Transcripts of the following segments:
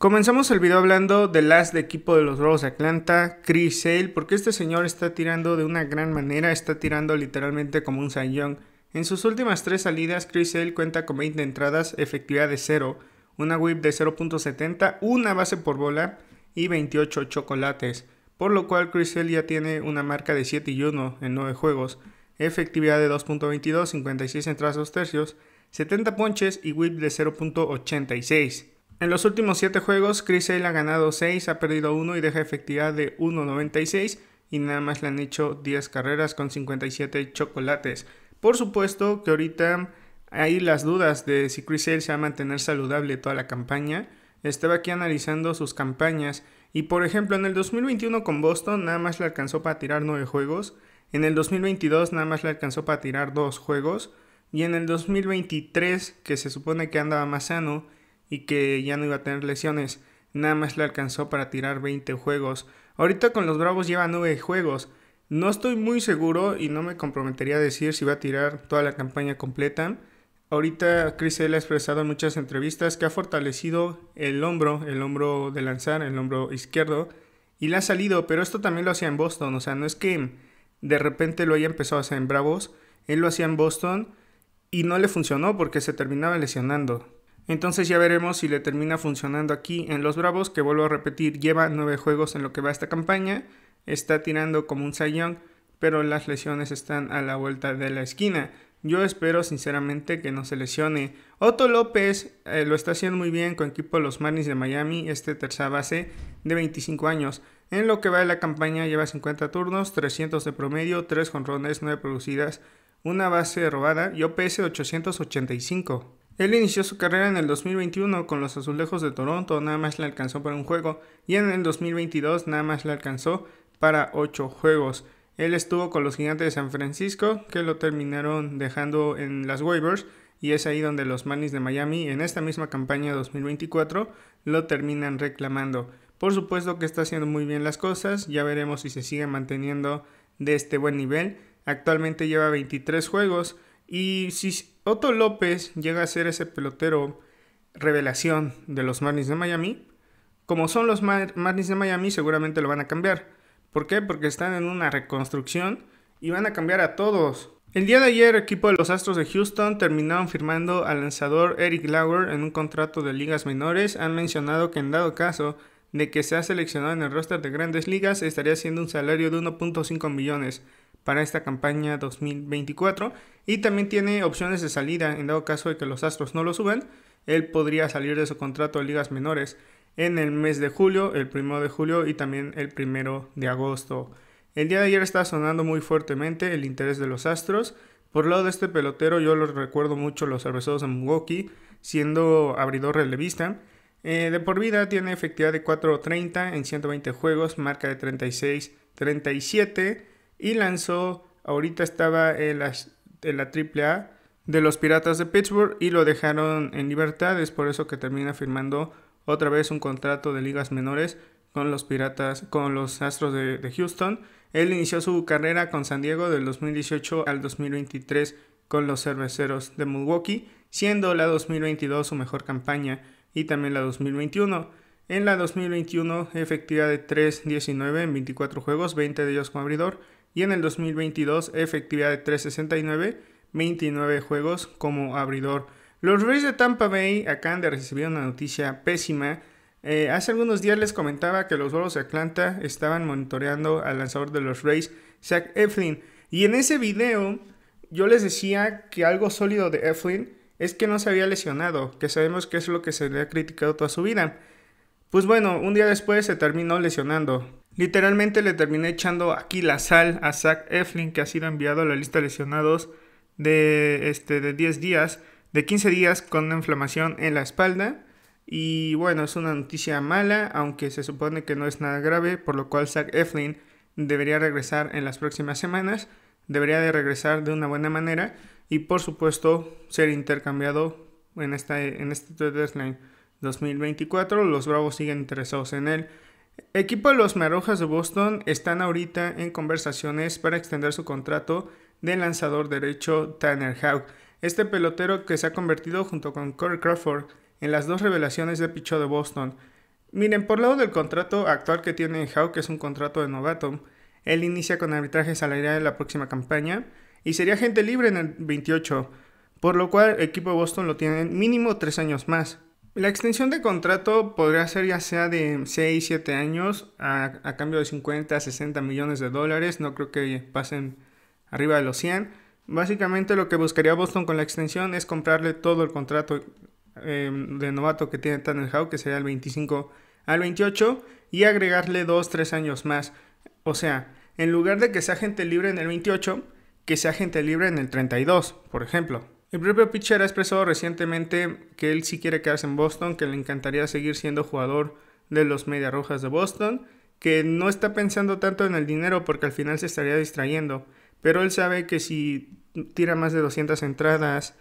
Comenzamos el video hablando del Last de equipo de los Bravos de Atlanta, Chris Sale, porque este señor está tirando de una gran manera, está tirando literalmente como un Sanyong. En sus últimas tres salidas, Chris Sale cuenta con 20 entradas, efectividad de 0, una whip de 0.70, una base por bola y 28 chocolates, por lo cual Chris Sale ya tiene una marca de 7 y 1 en 9 juegos, efectividad de 2.22, 56 entradas dos tercios, 70 ponches y whip de 0.86. En los últimos 7 juegos, Chris Hale ha ganado 6, ha perdido 1 y deja efectividad de 1.96 y nada más le han hecho 10 carreras con 57 chocolates. Por supuesto que ahorita hay las dudas de si Chris Hale se va a mantener saludable toda la campaña. Estaba aquí analizando sus campañas y por ejemplo en el 2021 con Boston nada más le alcanzó para tirar 9 juegos, en el 2022 nada más le alcanzó para tirar 2 juegos y en el 2023 que se supone que andaba más sano y que ya no iba a tener lesiones. Nada más le alcanzó para tirar 20 juegos. Ahorita con los Bravos lleva 9 juegos. No estoy muy seguro y no me comprometería a decir si va a tirar toda la campaña completa. Ahorita Chris L ha expresado en muchas entrevistas que ha fortalecido el hombro, el hombro de lanzar, el hombro izquierdo, y le ha salido, pero esto también lo hacía en Boston, o sea, no es que de repente lo haya empezado a hacer en Bravos, él lo hacía en Boston y no le funcionó porque se terminaba lesionando. Entonces ya veremos si le termina funcionando aquí en los Bravos, que vuelvo a repetir, lleva nueve juegos en lo que va esta campaña, está tirando como un sayón, pero las lesiones están a la vuelta de la esquina. Yo espero sinceramente que no se lesione. Otto López eh, lo está haciendo muy bien con equipo de los Marlins de Miami, este tercera base de 25 años. En lo que va de la campaña lleva 50 turnos, 300 de promedio, 3 jonrones, 9 producidas, una base robada y OPS 885. Él inició su carrera en el 2021 con los Azulejos de Toronto, nada más le alcanzó para un juego, y en el 2022 nada más le alcanzó para 8 juegos. Él estuvo con los Gigantes de San Francisco, que lo terminaron dejando en las waivers, y es ahí donde los Manis de Miami, en esta misma campaña 2024, lo terminan reclamando. Por supuesto que está haciendo muy bien las cosas, ya veremos si se sigue manteniendo de este buen nivel. Actualmente lleva 23 juegos y si Otto López llega a ser ese pelotero revelación de los Marlins de Miami. Como son los Marlins de Miami, seguramente lo van a cambiar. ¿Por qué? Porque están en una reconstrucción y van a cambiar a todos. El día de ayer, el equipo de los Astros de Houston terminaron firmando al lanzador Eric Lauer en un contrato de ligas menores. Han mencionado que en dado caso de que sea seleccionado en el roster de grandes ligas, estaría siendo un salario de 1.5 millones para esta campaña 2024. Y también tiene opciones de salida en dado caso de que los Astros no lo suban. Él podría salir de su contrato de ligas menores en el mes de julio, el primero de julio y también el primero de agosto. El día de ayer está sonando muy fuertemente el interés de los Astros. Por lado de este pelotero, yo los recuerdo mucho los cerveceros de Mugoki siendo abridor relevista. Eh, de por vida tiene efectividad de 4.30 en 120 juegos, marca de 36-37 y lanzó, ahorita estaba en la, triple AAA de los Piratas de Pittsburgh y lo dejaron en libertad, es por eso que termina firmando otra vez un contrato de ligas menores con los Piratas, con los Astros de, de Houston. Él inició su carrera con San Diego del 2018 al 2023 con los Cerveceros de Milwaukee, siendo la 2022 su mejor campaña y también la 2021. En la 2021 efectiva de 3.19 en 24 juegos, 20 de ellos como abridor y en el 2022 efectividad de 369, 29 juegos como abridor. Los Rays de Tampa Bay acaban de recibir una noticia pésima. Eh, hace algunos días les comentaba que los bolos de Atlanta estaban monitoreando al lanzador de los Rays, Zach Eflin. Y en ese video yo les decía que algo sólido de Eflin es que no se había lesionado, que sabemos que es lo que se le ha criticado toda su vida. Pues bueno, un día después se terminó lesionando. Literalmente le terminé echando aquí la sal a Zach Eflin, que ha sido enviado a la lista de lesionados de, este, de 10 días, de 15 días con una inflamación en la espalda. Y bueno, es una noticia mala, aunque se supone que no es nada grave, por lo cual Zach Eflin debería regresar en las próximas semanas, debería de regresar de una buena manera y por supuesto ser intercambiado en, esta, en este deadline 2024. Los Bravos siguen interesados en él Equipo de los Marojas de Boston están ahorita en conversaciones para extender su contrato del lanzador derecho Tanner Houck. Este pelotero que se ha convertido junto con Corey Crawford en las dos revelaciones de pichó de Boston. Miren, por lado del contrato actual que tiene Houck, que es un contrato de novato, él inicia con arbitraje salarial en la próxima campaña y sería gente libre en el 28, por lo cual el equipo de Boston lo tiene mínimo tres años más. La extensión de contrato podría ser ya sea de 6, 7 años a, cambio de 50, 60 millones de dólares. No creo que pasen arriba de los 100. Básicamente lo que buscaría Boston con la extensión es comprarle todo el contrato em, de novato que tiene Tanner que sería el 25 al 28, y agregarle 2, 3 años más. O sea, en lugar de que sea gente libre en el 28, que sea gente libre en el 32, por ejemplo. El propio pitcher ha expresado recientemente que él sí quiere quedarse en Boston, que le encantaría seguir siendo jugador de los media Rojas de Boston, que no está pensando tanto en el dinero porque al final se estaría distrayendo, pero él sabe que si tira más de 200 entradas,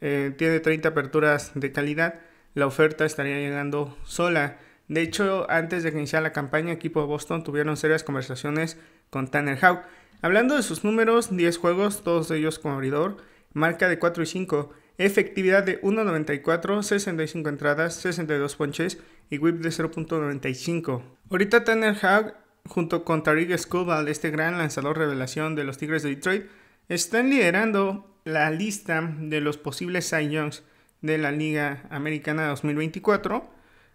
eh, tiene 30 aperturas de calidad, la oferta estaría llegando sola. De hecho, antes de que iniciara la campaña, equipo de Boston tuvieron serias conversaciones con Tanner Howe. Hablando de sus números, 10 juegos, todos ellos con abridor, marca de 4 y 5, efectividad de 1.94, 65 entradas, 62 ponches y whip de 0.95. Ahorita Tanner Howe... junto con Tariq Skubal, este gran lanzador revelación de los Tigres de Detroit, están liderando la lista de los posibles Cy de la Liga Americana 2024.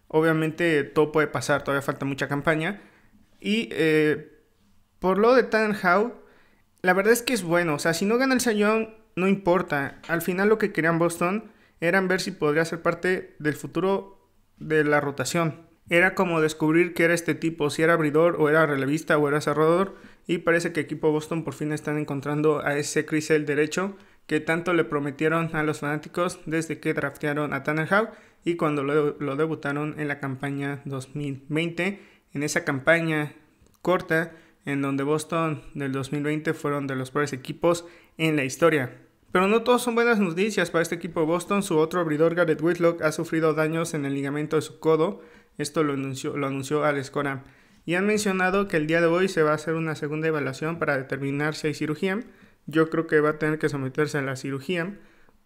Obviamente todo puede pasar, todavía falta mucha campaña. Y eh, por lo de Tanner Howe... la verdad es que es bueno. O sea, si no gana el Cy no importa. Al final lo que querían Boston era ver si podría ser parte del futuro de la rotación. Era como descubrir que era este tipo, si era abridor o era relevista o era cerrador. Y parece que el equipo Boston por fin están encontrando a ese Chris el derecho que tanto le prometieron a los fanáticos desde que draftearon a Tanner y cuando lo, lo debutaron en la campaña 2020. En esa campaña corta en donde Boston del 2020 fueron de los peores equipos en la historia. Pero no todos son buenas noticias para este equipo de Boston. Su otro abridor, Garrett Whitlock, ha sufrido daños en el ligamento de su codo. Esto lo anunció, lo anunció Y han mencionado que el día de hoy se va a hacer una segunda evaluación para determinar si hay cirugía. Yo creo que va a tener que someterse a la cirugía.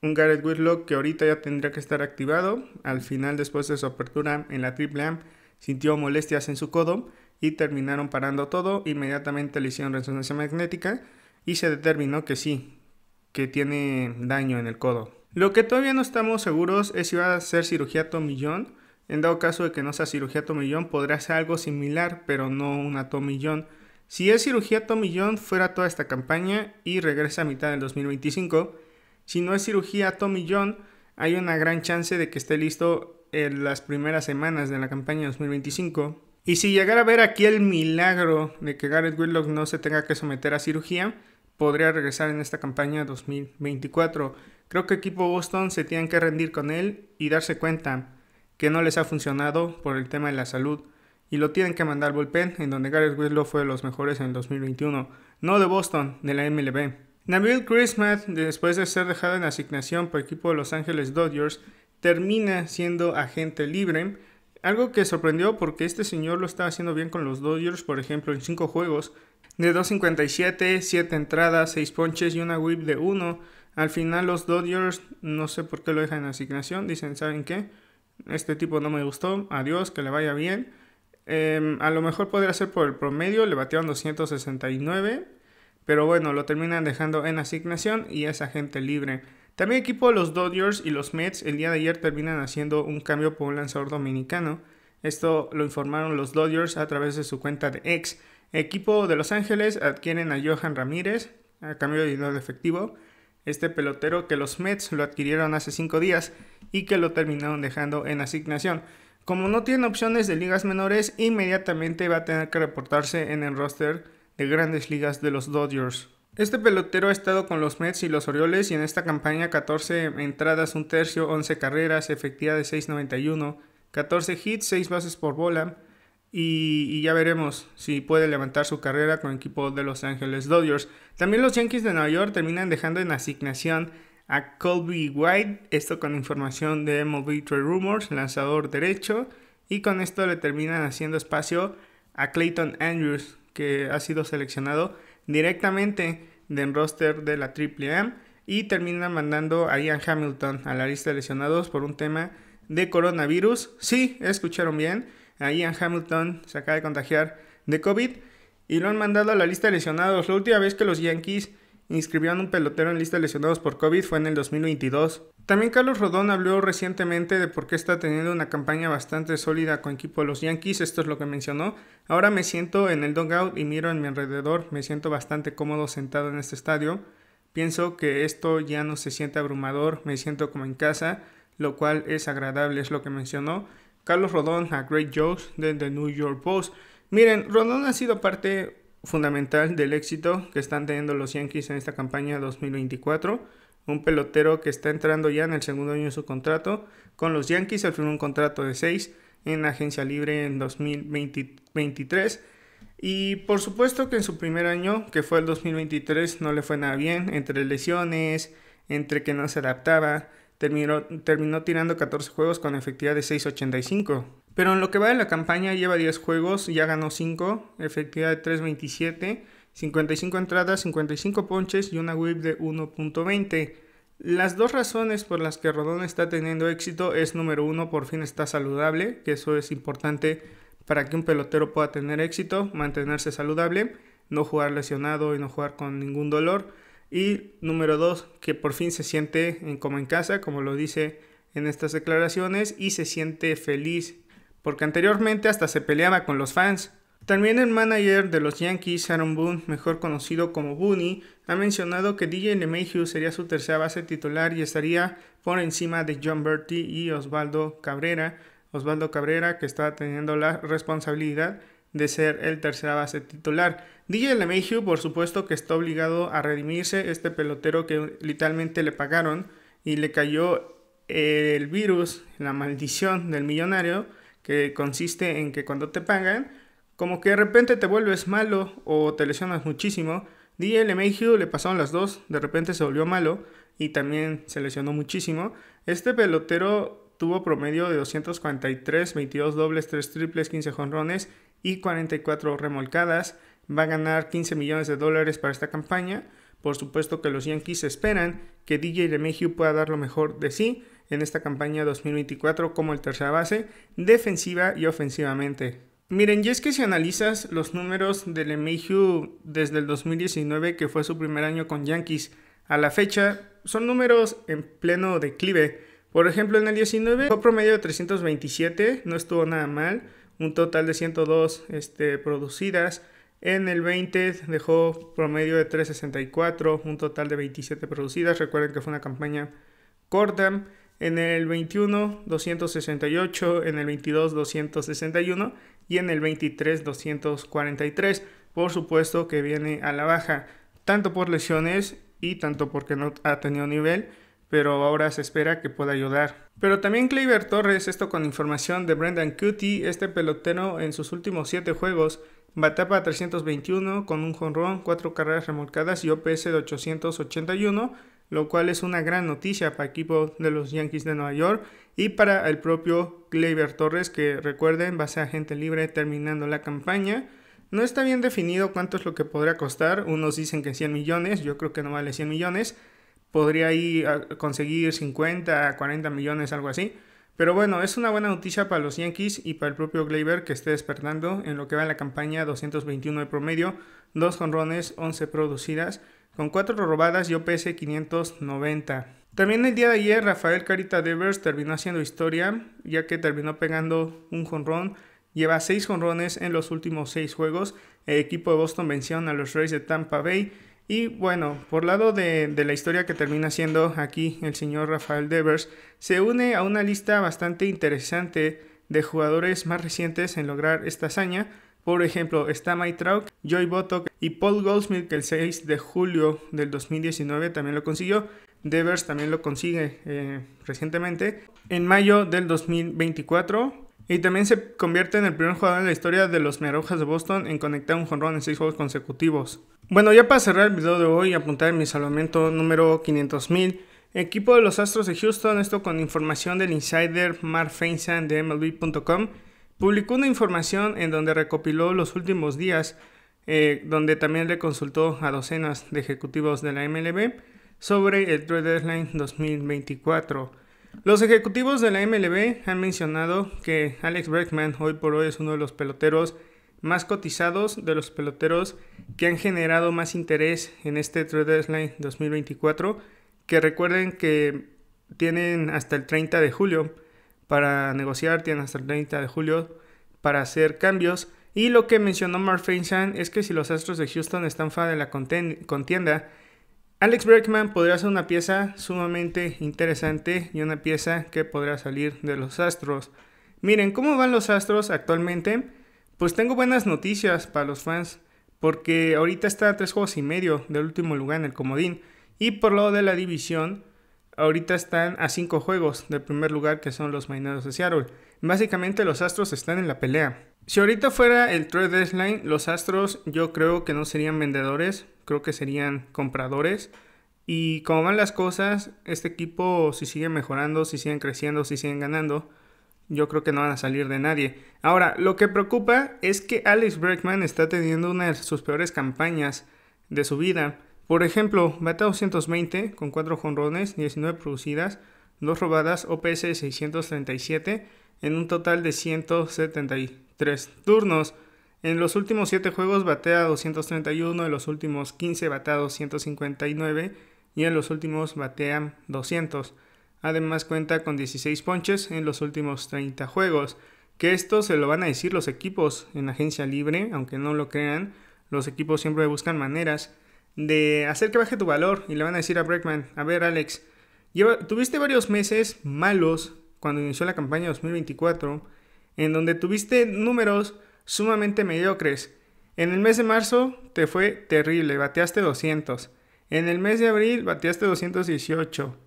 Un Garrett Whitlock que ahorita ya tendría que estar activado. Al final, después de su apertura en la triple Am, sintió molestias en su codo y terminaron parando todo. Inmediatamente le hicieron resonancia magnética y se determinó que sí, que tiene daño en el codo. Lo que todavía no estamos seguros es si va a ser cirugía tomillón. En dado caso de que no sea cirugía tomillón, podría ser algo similar, pero no una tomillón. Si es cirugía tomillón, fuera toda esta campaña y regresa a mitad del 2025. Si no es cirugía tomillón, hay una gran chance de que esté listo en las primeras semanas de la campaña 2025. Y si llegara a ver aquí el milagro de que Garrett Whitlock no se tenga que someter a cirugía, podría regresar en esta campaña 2024. Creo que equipo Boston se tienen que rendir con él y darse cuenta que no les ha funcionado por el tema de la salud y lo tienen que mandar al bullpen en donde Gareth Whitlow fue de los mejores en 2021, no de Boston, de la MLB. Nabil Christmas, después de ser dejado en asignación por equipo de Los Ángeles Dodgers, termina siendo agente libre algo que sorprendió porque este señor lo está haciendo bien con los Dodgers, por ejemplo, en 5 juegos, de 2.57, 7 entradas, 6 ponches y una whip de 1. Al final los Dodgers, no sé por qué lo dejan en asignación, dicen, ¿saben qué? Este tipo no me gustó, adiós, que le vaya bien. Em, a lo mejor podría ser por el promedio, le batearon 269, pero bueno, lo terminan dejando en asignación y esa gente libre. También equipo de los Dodgers y los Mets el día de ayer terminan haciendo un cambio por un lanzador dominicano. Esto lo informaron los Dodgers a través de su cuenta de ex. Equipo de Los Ángeles adquieren a Johan Ramírez a cambio de dinero de efectivo. Este pelotero que los Mets lo adquirieron hace 5 días y que lo terminaron dejando en asignación. Como no tiene opciones de ligas menores, inmediatamente va a tener que reportarse en el roster de grandes ligas de los Dodgers. Este pelotero ha estado con los Mets y los Orioles y en esta campaña 14 entradas, un tercio, 11 carreras, efectividad de 6.91, 14 hits, 6 bases por bola y, ya veremos si puede levantar su carrera con el equipo de Los Ángeles Dodgers. También los Yankees de Nueva York terminan dejando en asignación a Colby White, esto con información de MLB Rumors, lanzador derecho, y con esto le terminan haciendo espacio a Clayton Andrews, que ha sido seleccionado directamente del roster de la Triple M y terminan mandando a Ian Hamilton a la lista de lesionados por un tema de coronavirus. Sí, escucharon bien, a Ian Hamilton se acaba de contagiar de COVID y lo han mandado a la lista de lesionados. La última vez que los Yankees Inscribió a un pelotero en lista de lesionados por COVID fue en el 2022. También Carlos Rodón habló recientemente de por qué está teniendo una campaña bastante sólida con equipo de los Yankees, esto es lo que mencionó. Ahora me siento en el dugout y miro en mi alrededor, me siento bastante cómodo sentado en este estadio. Pienso que esto ya no se siente abrumador, me siento como en casa, lo cual es agradable, es lo que mencionó. Carlos Rodón a Great Jokes de The New York Post. Miren, Rodón ha sido parte fundamental del éxito que están teniendo los Yankees en esta campaña 2024. Un pelotero que está entrando ya en el segundo año de su contrato con los Yankees, al firmó un contrato de 6 en agencia libre en 2023. Y por supuesto que en su primer año, que fue el 2023, no le fue nada bien, entre lesiones, entre que no se adaptaba, terminó, terminó tirando 14 juegos con efectividad de 6.85. Pero en lo que va de la campaña lleva 10 juegos, ya ganó 5, efectividad de 3.27, 55 entradas, 55 ponches y una whip de 1.20. Las dos razones por las que Rodón está teniendo éxito es número uno, por fin está saludable, que eso es importante para que un pelotero pueda tener éxito, mantenerse saludable, no jugar lesionado y no jugar con ningún dolor. Y número dos, que por fin se siente como en casa, como lo dice en estas declaraciones, y se siente feliz porque anteriormente hasta se peleaba con los fans. También el manager de los Yankees, Aaron Boone, mejor conocido como Booney, ha mencionado que DJ LeMahieu sería su tercera base titular y estaría por encima de John Bertie y Osvaldo Cabrera. Osvaldo Cabrera que está teniendo la responsabilidad de ser el tercera base titular. DJ LeMahieu, por supuesto, que está obligado a redimirse este pelotero que literalmente le pagaron y le cayó el virus, la maldición del millonario que consiste en que cuando te pagan, como que de repente te vuelves malo o te lesionas muchísimo. ...DJ Mayhew le pasaron las dos, de repente se volvió malo y también se lesionó muchísimo. Este pelotero tuvo promedio de 243, 22 dobles, 3 triples, 15 jonrones y 44 remolcadas. Va a ganar 15 millones de dólares para esta campaña. Por supuesto que los Yankees esperan que DJ LeMahieu pueda dar lo mejor de sí en esta campaña 2024 como el tercera base, defensiva y ofensivamente. Miren, y es que si analizas los números del LeMahieu desde el 2019, que fue su primer año con Yankees, a la fecha, son números en pleno declive. Por ejemplo, en el 19 dejó promedio de 327, no estuvo nada mal, un total de 102 este, producidas. En el 20 dejó promedio de 364, un total de 27 producidas. Recuerden que fue una campaña corta en el 21 268, en el 22 261 y en el 23 243. Por supuesto que viene a la baja, tanto por lesiones y tanto porque no ha tenido nivel, pero ahora se espera que pueda ayudar. Pero también Cleiber Torres, esto con información de Brendan Cutie, este pelotero en sus últimos 7 juegos Batapa 321 con un jonrón, 4 carreras remolcadas y OPS de 881 lo cual es una gran noticia para el equipo de los Yankees de Nueva York y para el propio Gleyber Torres, que recuerden va a ser agente libre terminando la campaña. No está bien definido cuánto es lo que podrá costar, unos dicen que 100 millones, yo creo que no vale 100 millones, podría a ah, conseguir 50, 40 millones, algo así. Pero bueno, es una buena noticia para los Yankees y para el propio Gleyber que esté despertando en lo que va en la campaña 221 de promedio, dos jonrones, 11 producidas. Con cuatro robadas y OPS 590. También el día de ayer Rafael Carita Devers terminó haciendo historia, ya que terminó pegando un jonrón. Lleva seis jonrones en los últimos seis juegos. El equipo de Boston venció a los Rays de Tampa Bay. Y bueno, por lado de, la historia que termina haciendo aquí el señor Rafael Devers, se une a una lista bastante interesante de jugadores más recientes en lograr esta hazaña, por ejemplo, está Mike Trout, Joy Botock y Paul Goldsmith, que el 6 de julio del 2019 también lo consiguió. Devers también lo consigue eh, recientemente, en mayo del 2024. Y también se convierte en el primer jugador en la historia de los Merojas de Boston en conectar un jonrón en 6 juegos consecutivos. Bueno, ya para cerrar el video de hoy y apuntar en mi salvamento número 500.000, equipo de los Astros de Houston, esto con información del insider Mark Feinstein de MLB.com publicó una información en donde recopiló los últimos días, eh, donde también le consultó a docenas de ejecutivos de la MLB sobre el trade deadline 2024. Los ejecutivos de la MLB han mencionado que Alex Bregman hoy por hoy es uno de los peloteros más cotizados, de los peloteros que han generado más interés en este trade deadline 2024, que recuerden que tienen hasta el 30 de julio para negociar, tiene hasta el 30 de julio para hacer cambios. Y lo que mencionó Mark Feinstein es que si los Astros de Houston están fuera de la contienda, Alex Bregman podría ser una pieza sumamente interesante y una pieza que podrá salir de los Astros. Miren, ¿cómo van los Astros actualmente? Pues tengo buenas noticias para los fans, porque ahorita está a tres juegos y medio del último lugar en el comodín. Y por lo de la división, ahorita están a 5 juegos del primer lugar que son los Marineros de Seattle. Básicamente los Astros están en la pelea. Si ahorita fuera el trade deadline, los Astros yo creo que no serían vendedores, creo que serían compradores. Y como van las cosas, este equipo si sigue mejorando, si siguen creciendo, si siguen ganando, yo creo que no van a salir de nadie. Ahora, lo que preocupa es que Alex Bregman está teniendo una de sus peores campañas de su vida. Por ejemplo, batea 220 con 4 jonrones, 19 producidas, 2 robadas, OPS 637 en un total de 173 turnos. En los últimos 7 juegos batea 231, en los últimos 15 batea 259 y en los últimos batean 200. Además cuenta con 16 ponches en los últimos 30 juegos, que esto se lo van a decir los equipos en agencia libre, aunque no lo crean, los equipos siempre buscan maneras de hacer que baje tu valor y le van a decir a Breckman, a ver Alex, tuviste varios meses malos cuando inició la campaña 2024, en donde tuviste números sumamente mediocres. En el mes de marzo te fue terrible, bateaste 200. En el mes de abril bateaste 218.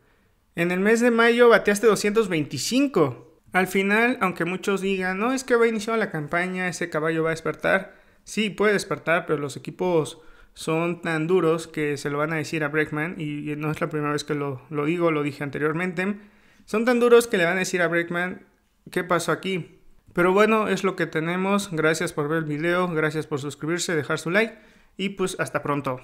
En el mes de mayo bateaste 225. Al final, aunque muchos digan, no, es que va a iniciar la campaña, ese caballo va a despertar. Sí, puede despertar, pero los equipos son tan duros que se lo van a decir a Breakman y no es la primera vez que lo, digo, lo dije anteriormente, son tan duros que le van a decir a Breakman qué pasó aquí. Pero bueno, es lo que tenemos, gracias por ver el video, gracias por suscribirse, dejar su like, y pues hasta pronto.